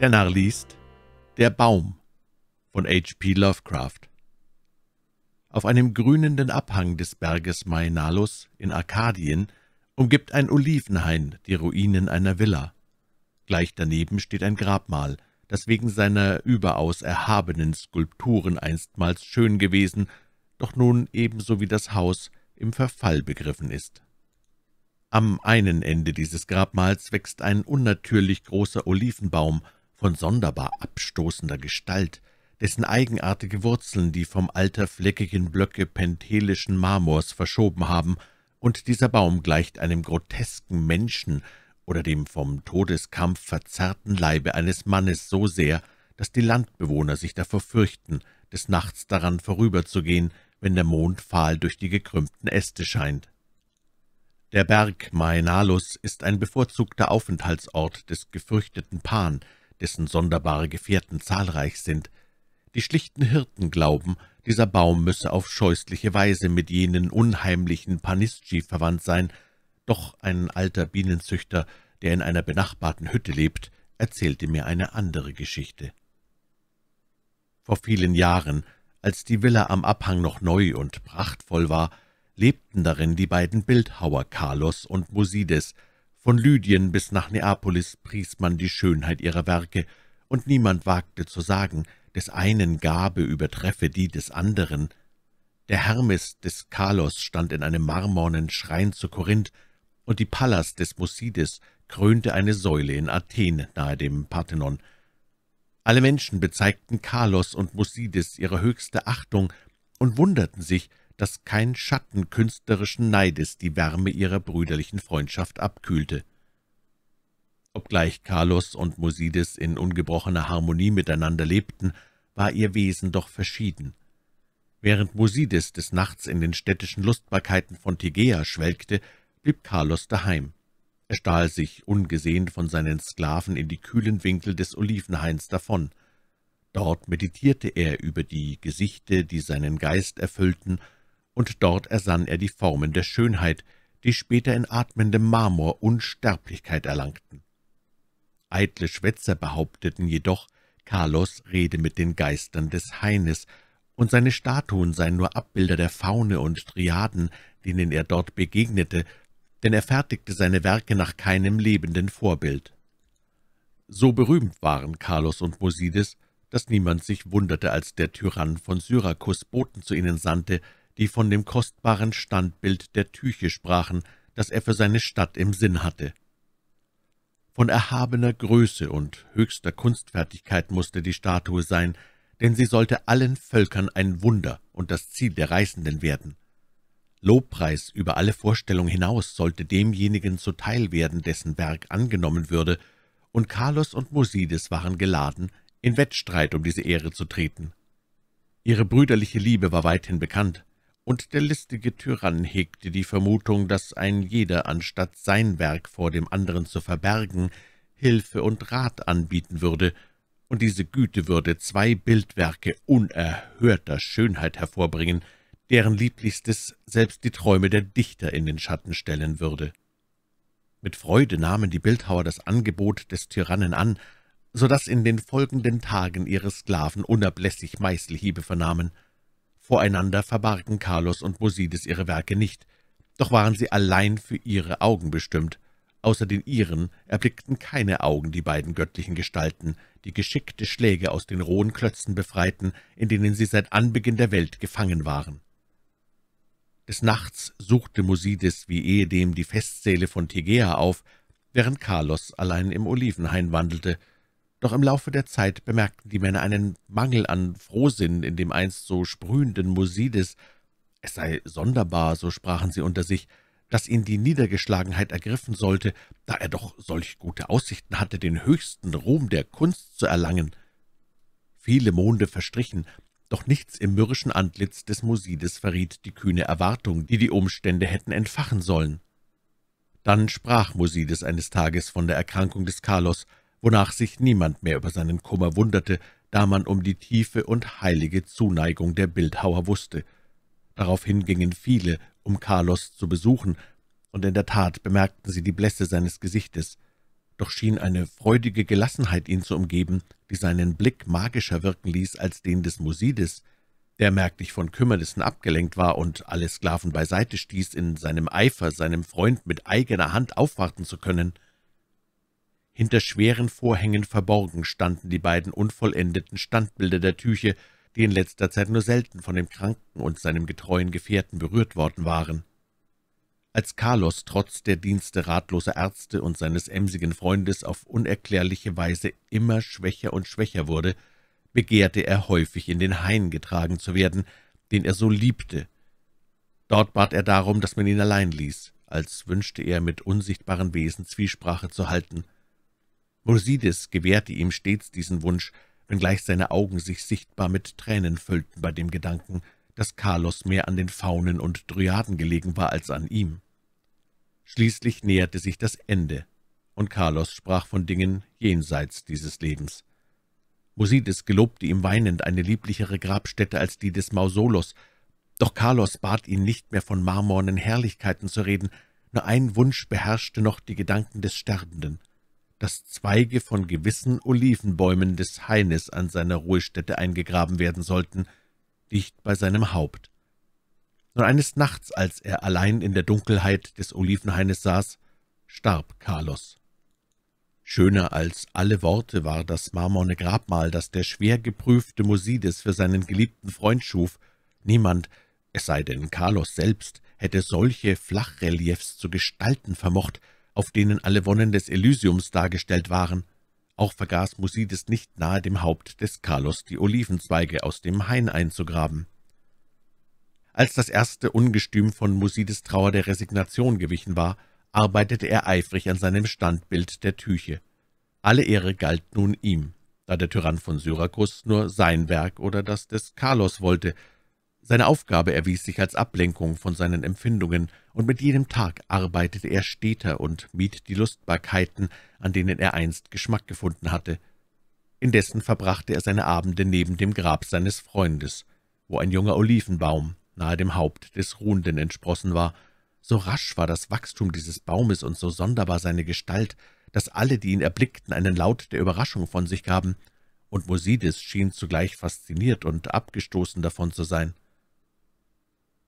Der Narr liest Der Baum von H.P. Lovecraft Auf einem grünenden Abhang des Berges Mainalus in Arkadien umgibt ein Olivenhain die Ruinen einer Villa. Gleich daneben steht ein Grabmal, das wegen seiner überaus erhabenen Skulpturen einstmals schön gewesen, doch nun ebenso wie das Haus im Verfall begriffen ist. Am einen Ende dieses Grabmals wächst ein unnatürlich großer Olivenbaum – von sonderbar abstoßender Gestalt, dessen eigenartige Wurzeln die vom Alter fleckigen Blöcke penthelischen Marmors verschoben haben, und dieser Baum gleicht einem grotesken Menschen oder dem vom Todeskampf verzerrten Leibe eines Mannes so sehr, dass die Landbewohner sich davor fürchten, des Nachts daran vorüberzugehen, wenn der Mond fahl durch die gekrümmten Äste scheint. Der Berg Maenalus ist ein bevorzugter Aufenthaltsort des gefürchteten Pan, dessen sonderbare Gefährten zahlreich sind. Die schlichten Hirten glauben, dieser Baum müsse auf scheußliche Weise mit jenen unheimlichen Panisci verwandt sein, doch ein alter Bienenzüchter, der in einer benachbarten Hütte lebt, erzählte mir eine andere Geschichte. Vor vielen Jahren, als die Villa am Abhang noch neu und prachtvoll war, lebten darin die beiden Bildhauer Carlos und Musides, von Lydien bis nach Neapolis pries man die Schönheit ihrer Werke, und niemand wagte zu sagen, des einen Gabe übertreffe die des anderen. Der Hermes des Kalos stand in einem marmornen Schrein zu Korinth, und die Pallas des Musides krönte eine Säule in Athen nahe dem Parthenon. Alle Menschen bezeigten Kalos und Musides ihre höchste Achtung und wunderten sich, dass kein Schatten künstlerischen Neides die Wärme ihrer brüderlichen Freundschaft abkühlte. Obgleich Carlos und Musides in ungebrochener Harmonie miteinander lebten, war ihr Wesen doch verschieden. Während Musides des Nachts in den städtischen Lustbarkeiten von Tegea schwelgte, blieb Carlos daheim. Er stahl sich ungesehen von seinen Sklaven in die kühlen Winkel des Olivenhains davon. Dort meditierte er über die Gesichte, die seinen Geist erfüllten, und dort ersann er die Formen der Schönheit, die später in atmendem Marmor Unsterblichkeit erlangten. Eitle Schwätzer behaupteten jedoch, Carlos rede mit den Geistern des Haines, und seine Statuen seien nur Abbilder der Faune und Triaden, denen er dort begegnete, denn er fertigte seine Werke nach keinem lebenden Vorbild. So berühmt waren Carlos und Mosides, dass niemand sich wunderte, als der Tyrann von Syrakus Boten zu ihnen sandte, die von dem kostbaren Standbild der Tüche sprachen, das er für seine Stadt im Sinn hatte. Von erhabener Größe und höchster Kunstfertigkeit musste die Statue sein, denn sie sollte allen Völkern ein Wunder und das Ziel der Reisenden werden. Lobpreis über alle Vorstellung hinaus sollte demjenigen zuteil werden, dessen Werk angenommen würde, und Carlos und Mosides waren geladen, in Wettstreit um diese Ehre zu treten. Ihre brüderliche Liebe war weithin bekannt, und der listige Tyrann hegte die Vermutung, dass ein jeder, anstatt sein Werk vor dem anderen zu verbergen, Hilfe und Rat anbieten würde, und diese Güte würde zwei Bildwerke unerhörter Schönheit hervorbringen, deren Lieblichstes selbst die Träume der Dichter in den Schatten stellen würde. Mit Freude nahmen die Bildhauer das Angebot des Tyrannen an, so daß in den folgenden Tagen ihre Sklaven unablässig Meißelhiebe vernahmen – Voreinander verbargen Carlos und Mosides ihre Werke nicht, doch waren sie allein für ihre Augen bestimmt. Außer den ihren erblickten keine Augen die beiden göttlichen Gestalten, die geschickte Schläge aus den rohen Klötzen befreiten, in denen sie seit Anbeginn der Welt gefangen waren. Des Nachts suchte Musides wie ehedem die Festsäle von Tegea auf, während Carlos allein im Olivenhain wandelte, doch im Laufe der Zeit bemerkten die Männer einen Mangel an Frohsinn in dem einst so sprühenden Musides. Es sei sonderbar, so sprachen sie unter sich, dass ihn die Niedergeschlagenheit ergriffen sollte, da er doch solch gute Aussichten hatte, den höchsten Ruhm der Kunst zu erlangen. Viele Monde verstrichen, doch nichts im mürrischen Antlitz des Musides verriet die kühne Erwartung, die die Umstände hätten entfachen sollen. Dann sprach Musides eines Tages von der Erkrankung des Carlos, wonach sich niemand mehr über seinen Kummer wunderte, da man um die tiefe und heilige Zuneigung der Bildhauer wusste. Daraufhin gingen viele, um Carlos zu besuchen, und in der Tat bemerkten sie die Blässe seines Gesichtes. Doch schien eine freudige Gelassenheit ihn zu umgeben, die seinen Blick magischer wirken ließ als den des Musides, der merklich von Kümmernissen abgelenkt war und alle Sklaven beiseite stieß, in seinem Eifer, seinem Freund mit eigener Hand aufwarten zu können – hinter schweren Vorhängen verborgen standen die beiden unvollendeten Standbilder der Tüche, die in letzter Zeit nur selten von dem Kranken und seinem getreuen Gefährten berührt worden waren. Als Carlos trotz der Dienste ratloser Ärzte und seines emsigen Freundes auf unerklärliche Weise immer schwächer und schwächer wurde, begehrte er häufig, in den Hain getragen zu werden, den er so liebte. Dort bat er darum, dass man ihn allein ließ, als wünschte er, mit unsichtbaren Wesen Zwiesprache zu halten – Mursides gewährte ihm stets diesen Wunsch, wenngleich seine Augen sich sichtbar mit Tränen füllten bei dem Gedanken, dass Carlos mehr an den Faunen und Dryaden gelegen war als an ihm. Schließlich näherte sich das Ende, und Carlos sprach von Dingen jenseits dieses Lebens. Musides gelobte ihm weinend eine lieblichere Grabstätte als die des Mausolos, doch Carlos bat ihn nicht mehr von marmornen Herrlichkeiten zu reden, nur ein Wunsch beherrschte noch die Gedanken des Sterbenden dass Zweige von gewissen Olivenbäumen des Haines an seiner Ruhestätte eingegraben werden sollten, dicht bei seinem Haupt. Nur eines Nachts, als er allein in der Dunkelheit des Olivenhaines saß, starb Carlos. Schöner als alle Worte war das marmorne Grabmal, das der schwer geprüfte Musides für seinen geliebten Freund schuf. Niemand, es sei denn Carlos selbst, hätte solche Flachreliefs zu gestalten vermocht, auf denen alle Wonnen des Elysiums dargestellt waren. Auch vergaß Musides nicht nahe dem Haupt des Carlos die Olivenzweige aus dem Hain einzugraben. Als das erste Ungestüm von Musides Trauer der Resignation gewichen war, arbeitete er eifrig an seinem Standbild der Tüche. Alle Ehre galt nun ihm, da der Tyrann von Syrakus nur sein Werk oder das des Carlos wollte, seine Aufgabe erwies sich als Ablenkung von seinen Empfindungen, und mit jedem Tag arbeitete er steter und mied die Lustbarkeiten, an denen er einst Geschmack gefunden hatte. Indessen verbrachte er seine Abende neben dem Grab seines Freundes, wo ein junger Olivenbaum nahe dem Haupt des Ruhenden entsprossen war. So rasch war das Wachstum dieses Baumes und so sonderbar seine Gestalt, dass alle, die ihn erblickten, einen Laut der Überraschung von sich gaben, und Mosides schien zugleich fasziniert und abgestoßen davon zu sein.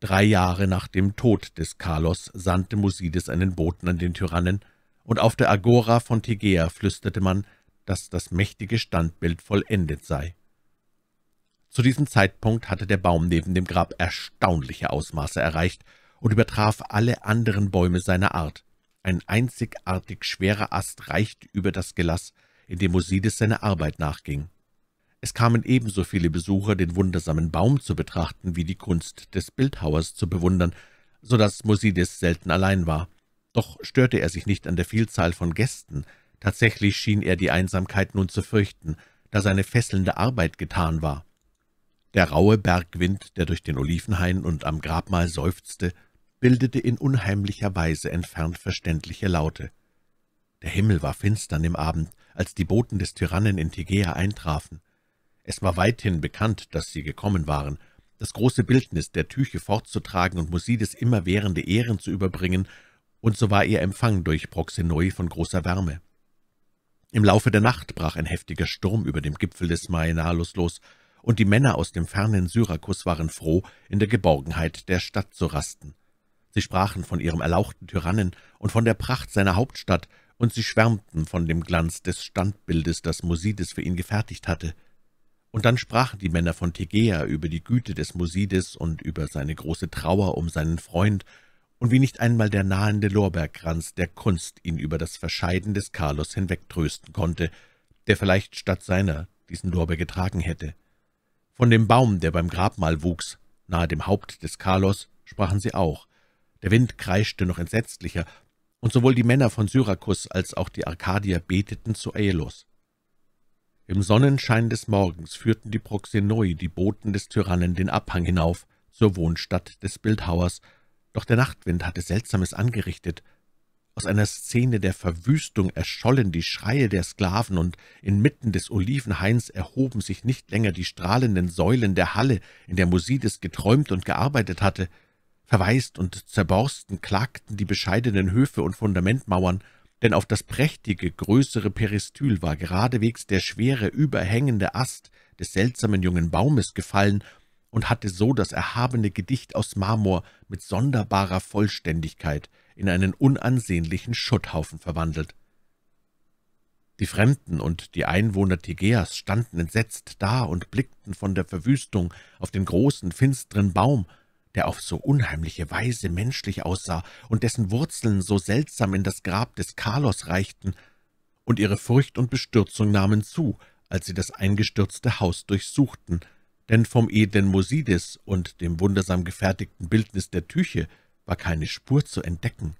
Drei Jahre nach dem Tod des Carlos sandte Musides einen Boten an den Tyrannen, und auf der Agora von Tegea flüsterte man, dass das mächtige Standbild vollendet sei. Zu diesem Zeitpunkt hatte der Baum neben dem Grab erstaunliche Ausmaße erreicht und übertraf alle anderen Bäume seiner Art. Ein einzigartig schwerer Ast reicht über das Gelass, in dem Musides seine Arbeit nachging. Es kamen ebenso viele Besucher, den wundersamen Baum zu betrachten, wie die Kunst des Bildhauers zu bewundern, so dass Mosides selten allein war. Doch störte er sich nicht an der Vielzahl von Gästen. Tatsächlich schien er die Einsamkeit nun zu fürchten, da seine fesselnde Arbeit getan war. Der raue Bergwind, der durch den Olivenhain und am Grabmal seufzte, bildete in unheimlicher Weise entfernt verständliche Laute. Der Himmel war finstern im Abend, als die Boten des Tyrannen in Tegea eintrafen. Es war weithin bekannt, dass sie gekommen waren. Das große Bildnis der Tüche fortzutragen und Musides immerwährende Ehren zu überbringen, und so war ihr Empfang durch Proxenoi von großer Wärme. Im Laufe der Nacht brach ein heftiger Sturm über dem Gipfel des Maenalus los, und die Männer aus dem fernen Syrakus waren froh, in der Geborgenheit der Stadt zu rasten. Sie sprachen von ihrem erlauchten Tyrannen und von der Pracht seiner Hauptstadt, und sie schwärmten von dem Glanz des Standbildes, das Musides für ihn gefertigt hatte. Und dann sprachen die Männer von Tegea über die Güte des Musides und über seine große Trauer um seinen Freund, und wie nicht einmal der nahende Lorbeerkranz der Kunst ihn über das Verscheiden des Carlos hinwegtrösten konnte, der vielleicht statt seiner diesen Lorbeer getragen hätte. Von dem Baum, der beim Grabmal wuchs, nahe dem Haupt des Carlos, sprachen sie auch. Der Wind kreischte noch entsetzlicher, und sowohl die Männer von Syrakus als auch die Arkadier beteten zu Aelos. Im Sonnenschein des Morgens führten die Proxenoi, die Boten des Tyrannen, den Abhang hinauf zur Wohnstadt des Bildhauers, doch der Nachtwind hatte Seltsames angerichtet. Aus einer Szene der Verwüstung erschollen die Schreie der Sklaven, und inmitten des Olivenhains erhoben sich nicht länger die strahlenden Säulen der Halle, in der Musides geträumt und gearbeitet hatte. Verwaist und zerborsten klagten die bescheidenen Höfe und Fundamentmauern, denn auf das prächtige, größere Peristyl war geradewegs der schwere, überhängende Ast des seltsamen jungen Baumes gefallen und hatte so das erhabene Gedicht aus Marmor mit sonderbarer Vollständigkeit in einen unansehnlichen Schutthaufen verwandelt. Die Fremden und die Einwohner Tigeas standen entsetzt da und blickten von der Verwüstung auf den großen, finsteren Baum der auf so unheimliche Weise menschlich aussah und dessen Wurzeln so seltsam in das Grab des Carlos reichten, und ihre Furcht und Bestürzung nahmen zu, als sie das eingestürzte Haus durchsuchten, denn vom edlen Mosides und dem wundersam gefertigten Bildnis der Tüche war keine Spur zu entdecken.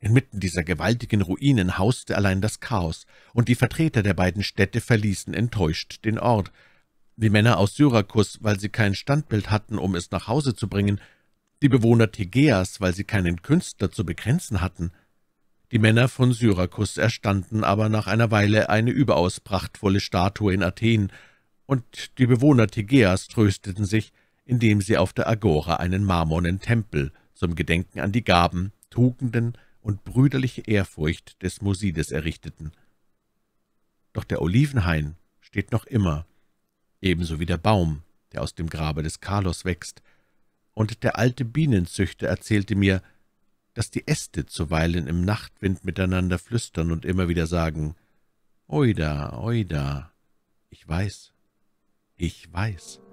Inmitten dieser gewaltigen Ruinen hauste allein das Chaos, und die Vertreter der beiden Städte verließen enttäuscht den Ort, wie Männer aus Syrakus, weil sie kein Standbild hatten, um es nach Hause zu bringen, die Bewohner Tegeas, weil sie keinen Künstler zu begrenzen hatten. Die Männer von Syrakus erstanden aber nach einer Weile eine überaus prachtvolle Statue in Athen, und die Bewohner Tegeas trösteten sich, indem sie auf der Agora einen marmornen Tempel zum Gedenken an die Gaben, Tugenden und brüderliche Ehrfurcht des Musides errichteten. Doch der Olivenhain steht noch immer ebenso wie der Baum, der aus dem Grabe des Carlos wächst, und der alte Bienenzüchter erzählte mir, dass die Äste zuweilen im Nachtwind miteinander flüstern und immer wieder sagen, »Oida, oida, ich weiß, ich weiß.«